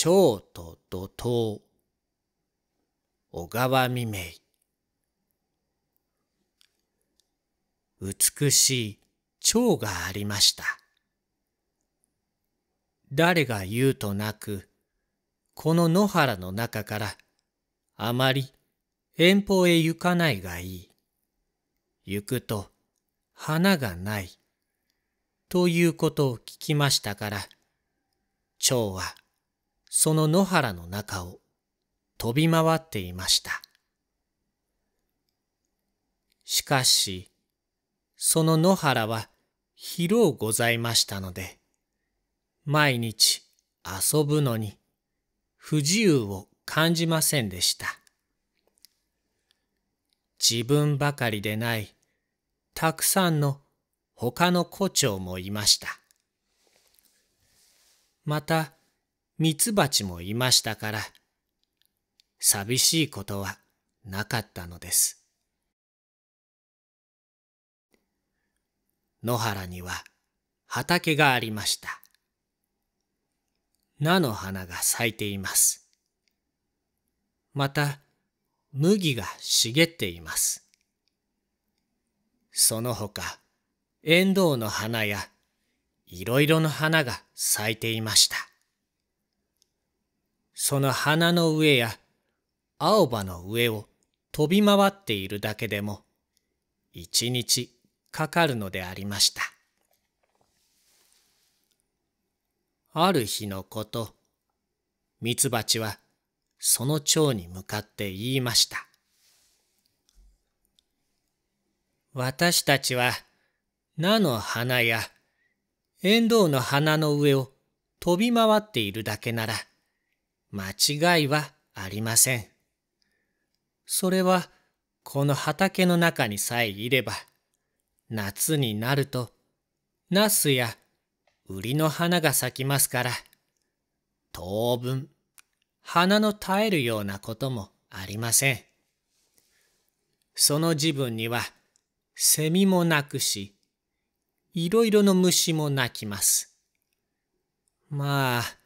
蝶と怒涛小川未明美しい蝶がありました。誰が言うとなく、この野原の中からあまり遠方へ行かないがいい。行くと花がない。ということを聞きましたから、蝶はその野原の中を飛び回っていました。しかし、その野原は疲労ございましたので、毎日遊ぶのに不自由を感じませんでした。自分ばかりでない、たくさんの他の胡蝶もいました。また、ミツバチもいましたから、寂しいことはなかったのです。野原には畑がありました。菜の花が咲いています。また、麦が茂っています。その他、エンドウの花やいろいろの花が咲いていました。その花の上や青葉の上を飛び回っているだけでも一日かかるのでありました。ある日のこと、ミツバチはその蝶に向かって言いました。私たちは菜の花やエンドウの花の上を飛び回っているだけなら、間違いはありません。それはこの畑の中にさえいれば、夏になると、ナスやウリの花が咲きますから、当分、花の絶えるようなこともありません。その自分には、セミも鳴くし、いろいろの虫も鳴きます。まあ、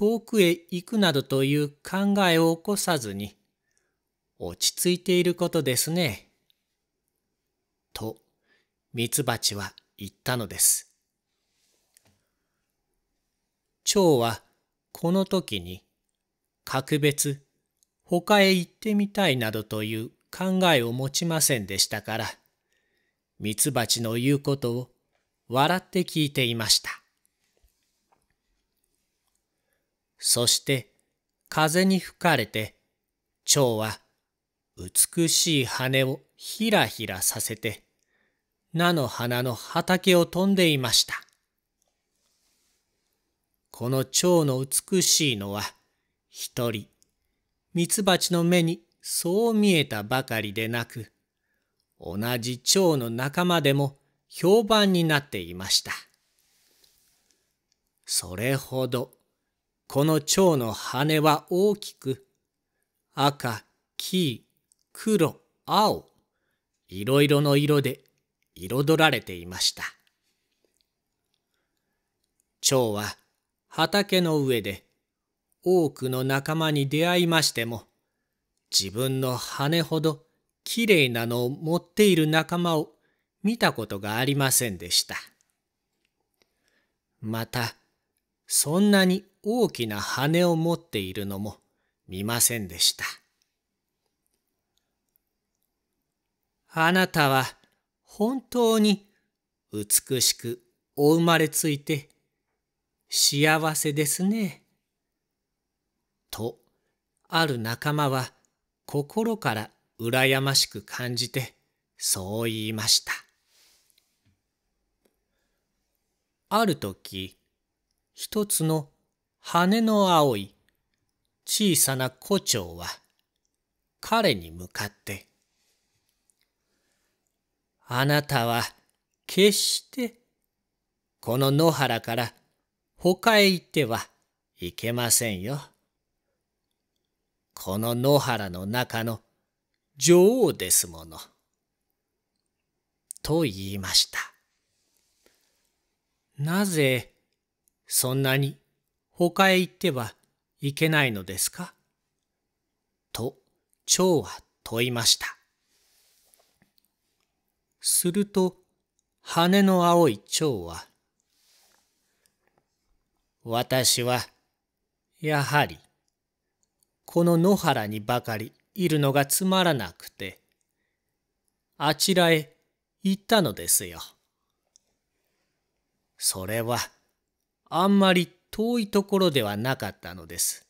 遠くへ行くなどという考えを起こさずに、落ち着いていることですね。と、ミツバチは言ったのです。蝶はこの時に、格別、他へ行ってみたいなどという考えを持ちませんでしたから、ミツバチの言うことを笑って聞いていました。そして風に吹かれて、蝶は美しい羽をひらひらさせて、菜の花の畑を飛んでいました。この蝶の美しいのは、一人、蜜蜂の目にそう見えたばかりでなく、同じ蝶の仲間でも評判になっていました。それほどこの蝶の羽は大きく、赤、黄、黒、青、いろいろの色で彩られていました。蝶は畑の上で多くの仲間に出会いましても、自分の羽ほどきれいなのを持っている仲間を見たことがありませんでした。また、そんなに大きな羽を持っているのも見ませんでした。あなたは本当に美しくお生まれついて幸せですね。と、ある仲間は心から羨ましく感じてそう言いました。ある時、一つの羽の青い小さな胡蝶は彼に向かって、あなたは決してこの野原から他へ行ってはいけませんよ。この野原の中の女王ですもの。と言いました。なぜそんなに他へ行ってはいけないのですかと、蝶は問いました。すると、羽の青い蝶は、私は、やはり、この野原にばかりいるのがつまらなくて、あちらへ行ったのですよ。それは、あんまり遠いところではなかったのです。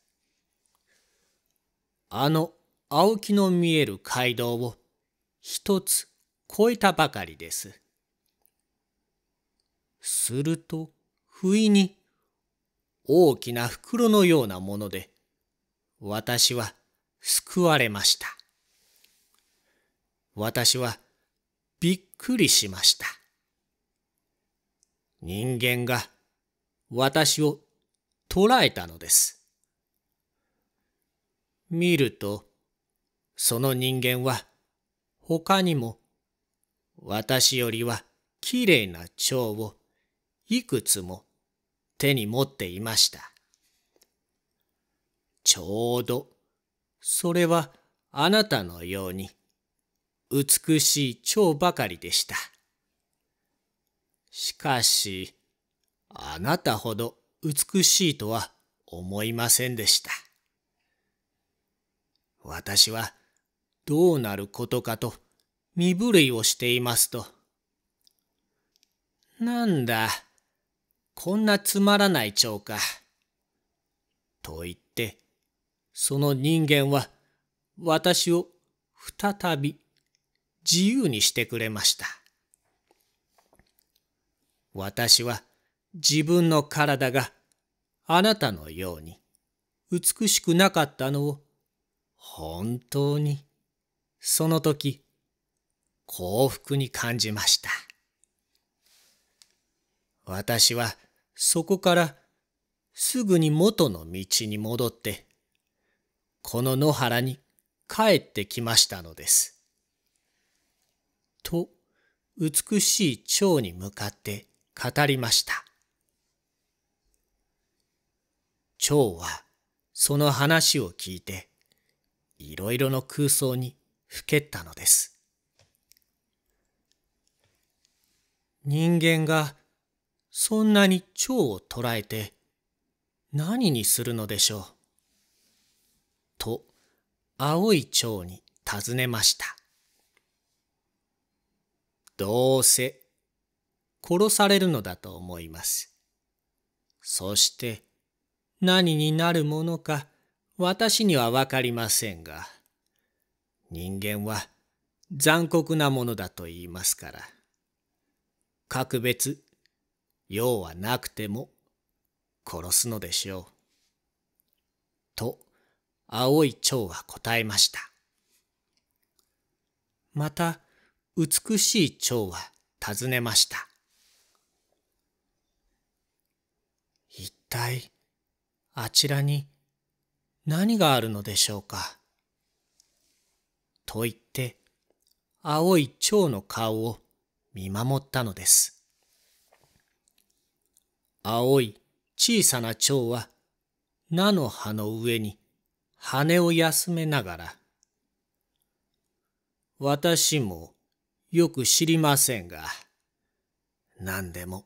あの青木の見える街道を一つ越えたばかりです。すると、不意に大きな袋のようなもので、私は救われました。私はびっくりしました。人間が私を捉えたのです。見ると、その人間は、他にも、私よりはきれいな蝶をいくつも手に持っていました。ちょうど、それはあなたのように美しい蝶ばかりでした。しかし、あなたほど美しいとは思いませんでした。私はどうなることかと身震いをしていますと。なんだ、こんなつまらない蝶か。と言って、その人間は私を再び自由にしてくれました。私は自分の体があなたのように美しくなかったのを本当にその時幸福に感じました。私はそこからすぐに元の道に戻ってこの野原に帰ってきましたのです。と美しい蝶に向かって語りました。蝶はその話を聞いて、いろいろの空想にふけったのです。人間がそんなに蝶を捕らえて何にするのでしょう。と、青い蝶に尋ねました。どうせ殺されるのだと思います。そして何になるものか私にはわかりませんが、人間は残酷なものだと言いますから、格別、用はなくても殺すのでしょう。と、青い蝶は答えました。また、美しい蝶は尋ねました。一体、あちらに何があるのでしょうか。と言って、青い蝶の顔を見守ったのです。青い小さな蝶は、菜の葉の上に羽を休めながら、私もよく知りませんが、何でも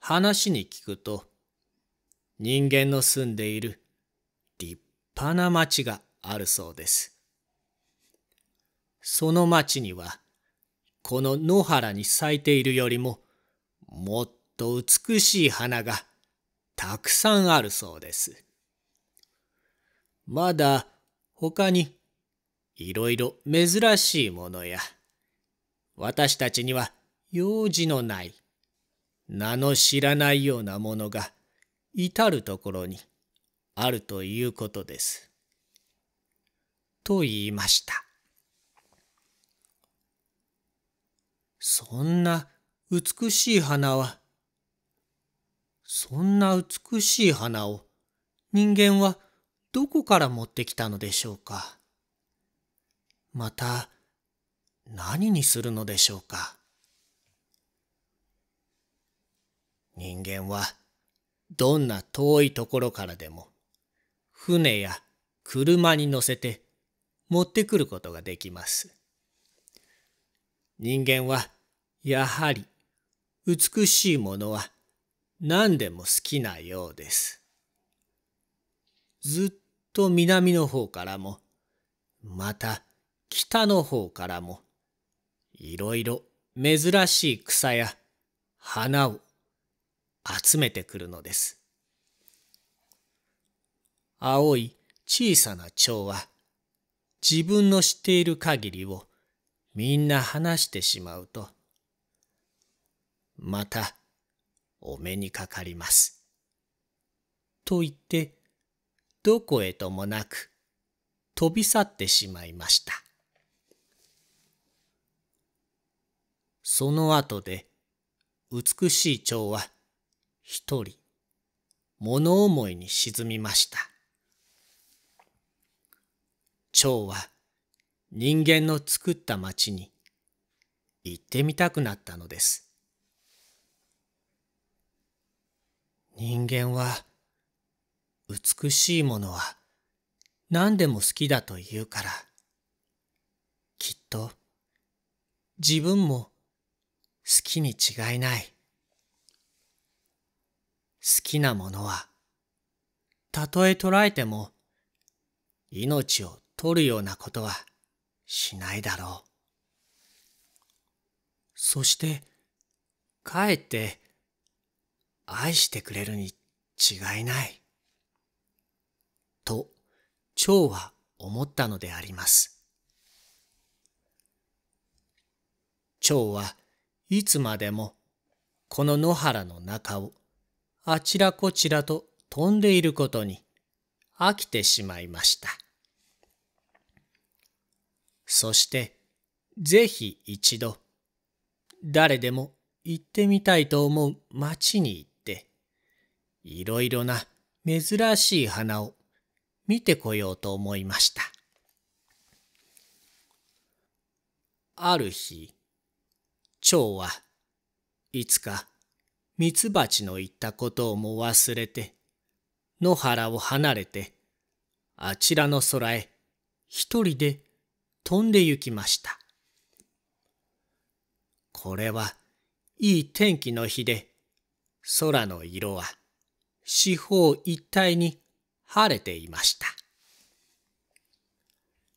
話に聞くと、人間の住んでいる立派な町があるそうです。その町には、この野原に咲いているよりも、もっと美しい花がたくさんあるそうです。まだ他にいろいろ珍しいものや、私たちには用事のない、名の知らないようなものが至るところにあるということです。と言いました。そんな美しい花は、そんな美しい花を人間はどこから持ってきたのでしょうか。また何にするのでしょうか。人間はどんな遠いところからでも、船や車に乗せて持ってくることができます。人間はやはり美しいものは何でも好きなようです。ずっと南の方からも、また北の方からも、いろいろ珍しい草や花を集めてくるのです。青い小さな蝶は自分の知っている限りをみんな話してしまうと、またお目にかかります。と言って、どこへともなく飛び去ってしまいました。その後で美しい蝶は一人、物思いに沈みました。蝶は人間の作った町に行ってみたくなったのです。人間は美しいものは何でも好きだと言うから、きっと自分も好きに違いない。好きなものは、たとえ捕らえても、命を取るようなことはしないだろう。そして、かえって、愛してくれるに違いない。と、蝶は思ったのであります。蝶はいつまでもこの野原の中をあちらこちらと飛んでいることに飽きてしまいました。そして、ぜひ一度、誰でも行ってみたいと思う町に行って、いろいろな珍しい花を見てこようと思いました。ある日、蝶はいつかミツバチの言ったことをも忘れて、野原を離れて、あちらの空へ一人で飛んで行きました。これはいい天気の日で、空の色は四方一帯に晴れていました。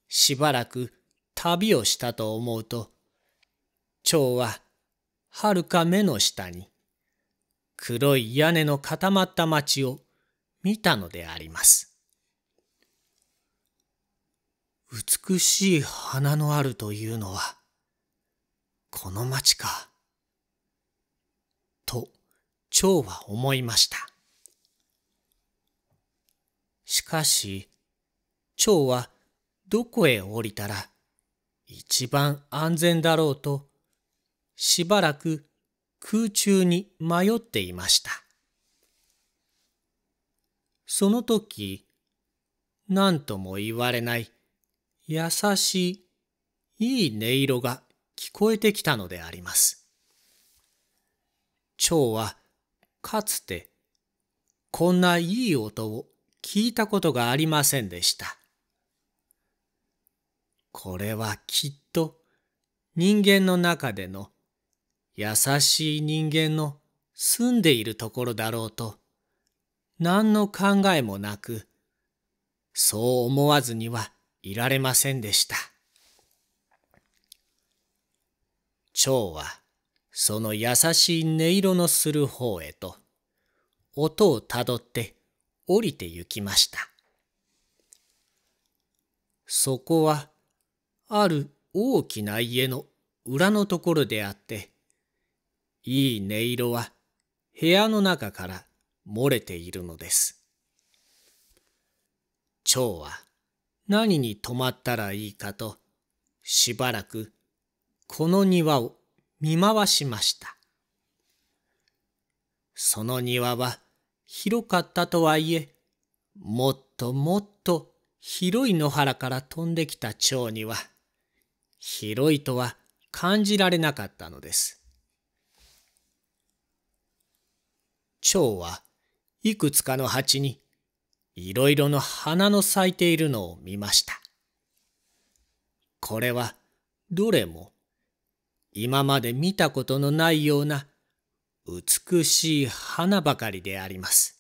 しばらく旅をしたと思うと、蝶ははるか目の下に黒い屋根の固まった町を見たのであります。美しい花のあるというのは、この町か。と、蝶は思いました。しかし、蝶はどこへ降りたら一番安全だろうと、しばらく空中に迷っていました。その時、何とも言われない優しいいい音色が聞こえてきたのであります。蝶はかつてこんないい音を聞いたことがありませんでした。これはきっと人間の中での優しい人間の住んでいるところだろうと、何の考えもなく、そう思わずにはいられませんでした。蝶は、その優しい音色のする方へと、音をたどって降りて行きました。そこは、ある大きな家の裏のところであって、いい音色は部屋の中から漏れているのです。蝶は何に泊まったらいいかとしばらくこの庭を見回しました。その庭は広かったとはいえ、もっともっと広い野原から飛んできた蝶には、広いとは感じられなかったのです。蝶はいくつかの鉢にいろいろの花の咲いているのを見ました。これはどれも今まで見たことのないような美しい花ばかりであります。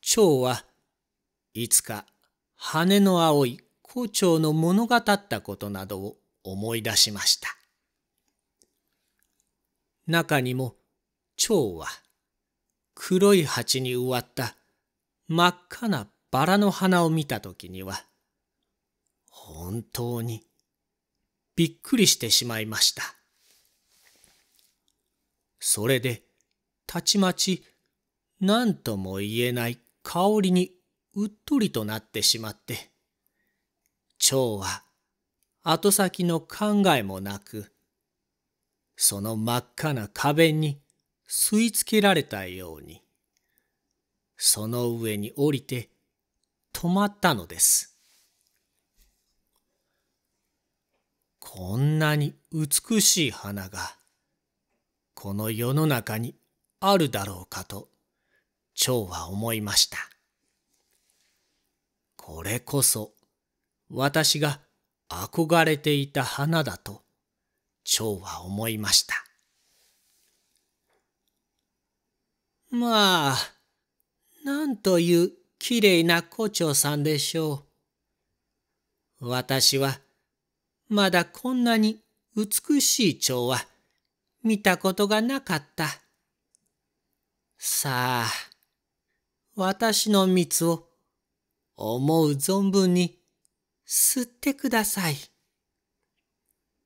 蝶はいつか羽の青い胡蝶の物語ったことなどを思い出しました。中にも蝶は、黒い鉢に植わった真っ赤なバラの花を見たときには、本当にびっくりしてしまいました。それで、たちまち何とも言えない香りにうっとりとなってしまって、蝶は後先の考えもなく、その真っ赤な花弁に吸い付けられたように、その上に降りて止まったのです。こんなに美しい花が、この世の中にあるだろうかと、蝶は思いました。これこそ、私が憧れていた花だと、蝶は思いました。まあ、なんというきれいな胡蝶さんでしょう。私は、まだこんなに美しい蝶は見たことがなかった。さあ、私の蜜を思う存分に吸ってください。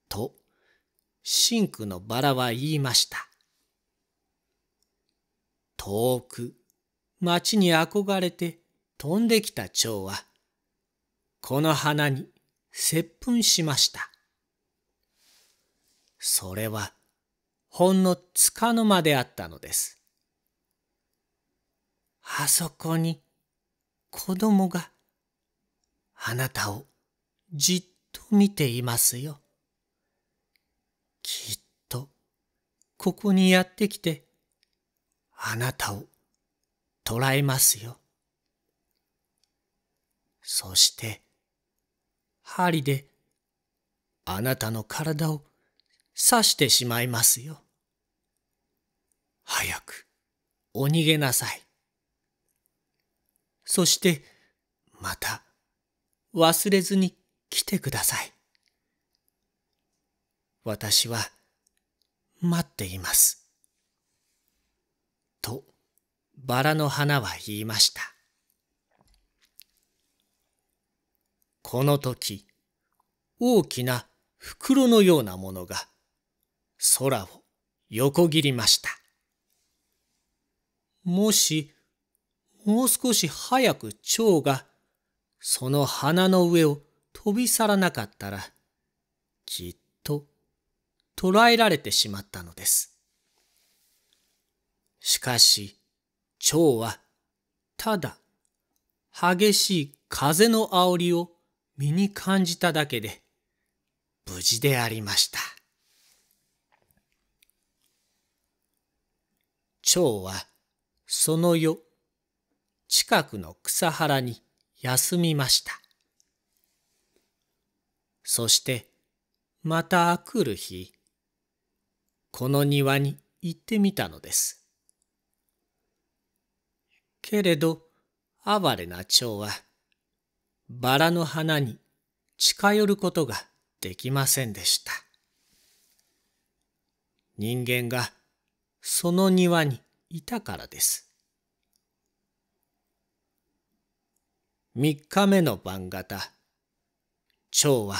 と、シンクのバラは言いました。遠く、町に憧れて飛んできた蝶は、この花に接吻しました。それは、ほんのつかの間であったのです。あそこに子供があなたをじっと見ていますよ。きっとここにやってきてあなたを捕らえますよ。そして、針であなたの体を刺してしまいますよ。早くお逃げなさい。そしてまた忘れずに来てください。私は待っています。とバラの花は言いました。この時、大きな袋のようなものが空を横切りました。もし、もう少し早く蝶がその花の上を飛び去らなかったら、きっと捕らえられてしまったのです。しかし、蝶は、ただ、激しい風の煽りを身に感じただけで、無事でありました。蝶は、その夜、近くの草原に休みました。そして、また来る日、この庭に行ってみたのです。けれど、哀れな蝶は、バラの花に近寄ることができませんでした。人間がその庭にいたからです。三日目の晩方、蝶は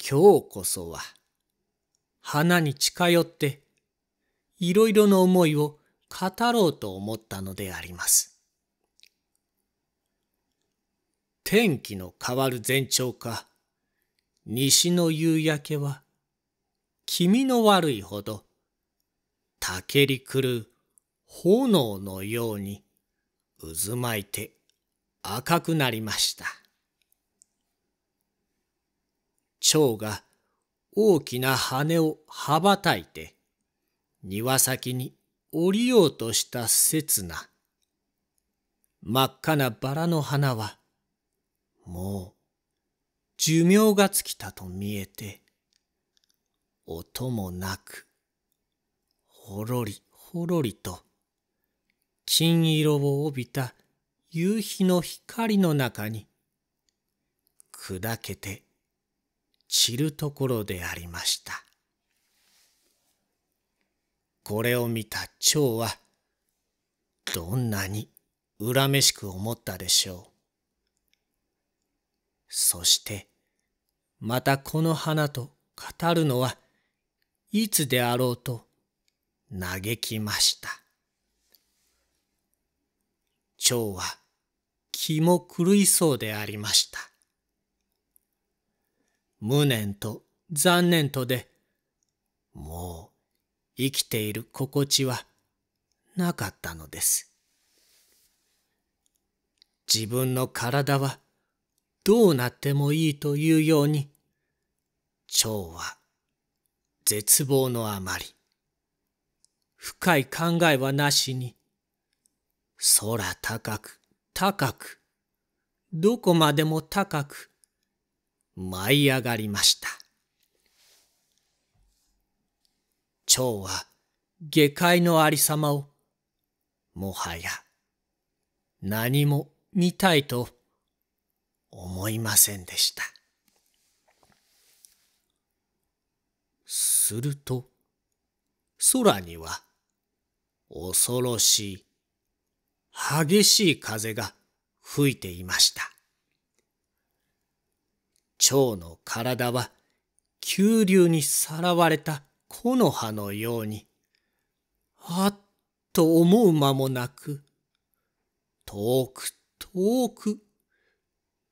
今日こそは花に近寄っていろいろの思いを語ろうと思ったのであります。天気の変わる前兆か、西の夕焼けは、気味の悪いほど、たけりくる炎のように渦巻いて赤くなりました。蝶が大きな羽を羽ばたいて庭先に降りようとした刹那、真っ赤なバラの花は、もう、寿命が尽きたと見えて、音もなく、ほろりほろりと、金色を帯びた夕日の光の中に、砕けて散るところでありました。これを見た蝶は、どんなに恨めしく思ったでしょう。そして、またこの花と語るのは、いつであろうと嘆きました。蝶は気も狂いそうでありました。無念と残念とで、もう生きている心地はなかったのです。自分の体はどうなってもいいというように、蝶は絶望のあまり、深い考えはなしに、空高く高く、どこまでも高く、舞い上がりました。蝶は下界のありさまを、もはや何も見たいと思いませんでした。すると、空には恐ろしい激しい風が吹いていました。蝶の体は急流にさらわれた木の葉のように、あっと思う間もなく、遠く遠く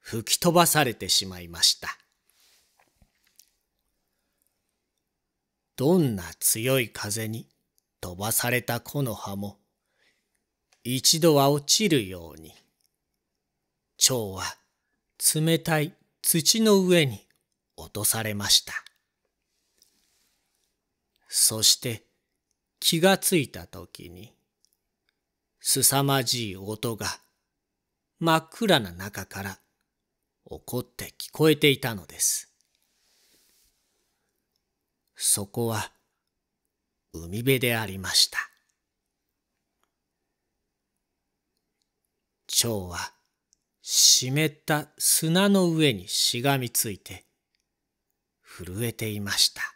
吹き飛ばされてしまいました。どんな強い風に飛ばされた木の葉も、一度は落ちるように、蝶は冷たい土の上に落とされました。そして気がついた時に、凄まじい音が真っ暗な中から起こって聞こえていたのです。そこは海辺でありました。蝶は湿った砂の上にしがみついて震えていました。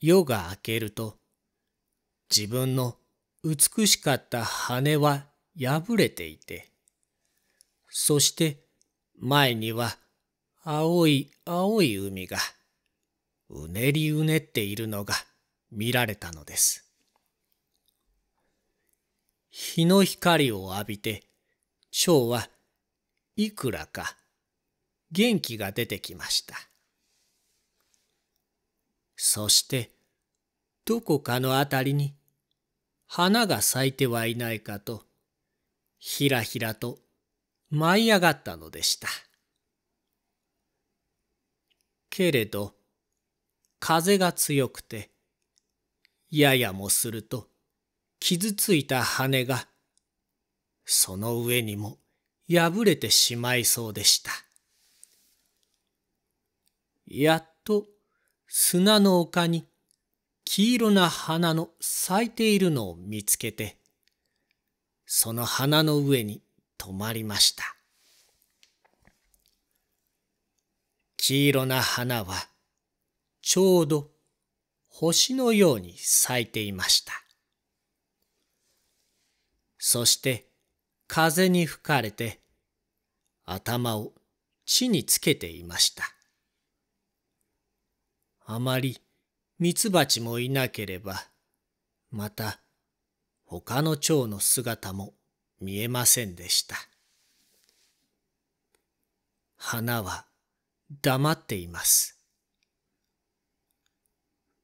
夜が明けると、自分の美しかった羽は破れていて、そして前には青い青い海がうねりうねっているのが見られたのです。日の光を浴びて蝶はいくらか元気が出てきました。そして、どこかのあたりに、花が咲いてはいないかと、ひらひらと舞い上がったのでした。けれど、風が強くて、ややもすると、傷ついた羽が、その上にも破れてしまいそうでした。やっと、砂の丘に黄色な花の咲いているのを見つけて、その花の上に止まりました。黄色な花はちょうど星のように咲いていました。そして風に吹かれて頭を地につけていました。あまりミツバチもいなければ、また他の蝶の姿も見えませんでした。花は黙っています。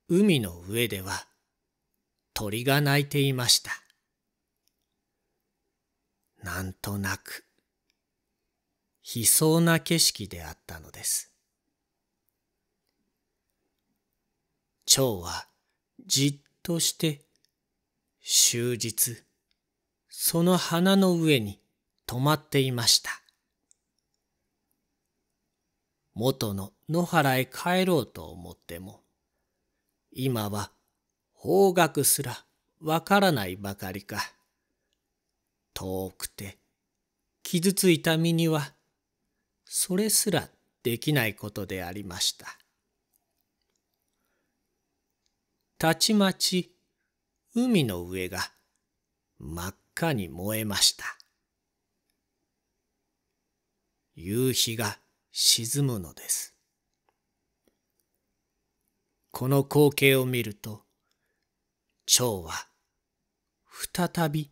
海の上では鳥が鳴いていました。なんとなく、悲壮な景色であったのです。蝶はじっとして終日その花の上に止まっていました。元の野原へ帰ろうと思っても、今は方角すらわからないばかりか。遠くて傷ついた身には、それすらできないことでありました。たちまち海の上が真っ赤に燃えました。夕日が沈むのです。この光景を見ると、蝶は再び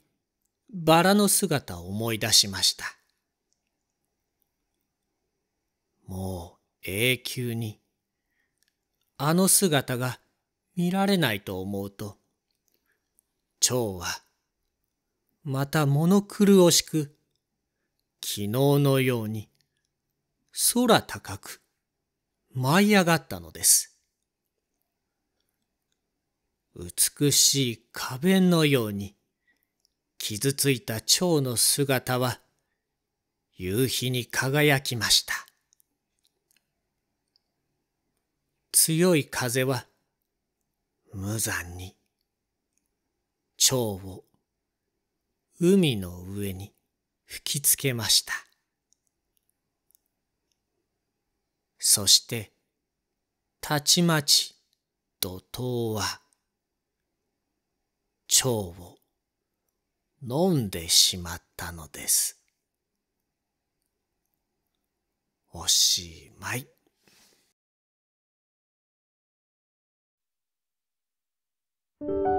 バラの姿を思い出しました。もう永久にあの姿が見られないと思うと、蝶は、また物狂おしく、昨日のように、空高く、舞い上がったのです。美しい花弁のように、傷ついた蝶の姿は、夕日に輝きました。強い風は、無残に、蝶を海の上に吹きつけました。そして、たちまち怒涛は、蝶を飲んでしまったのです。おしまい。thank you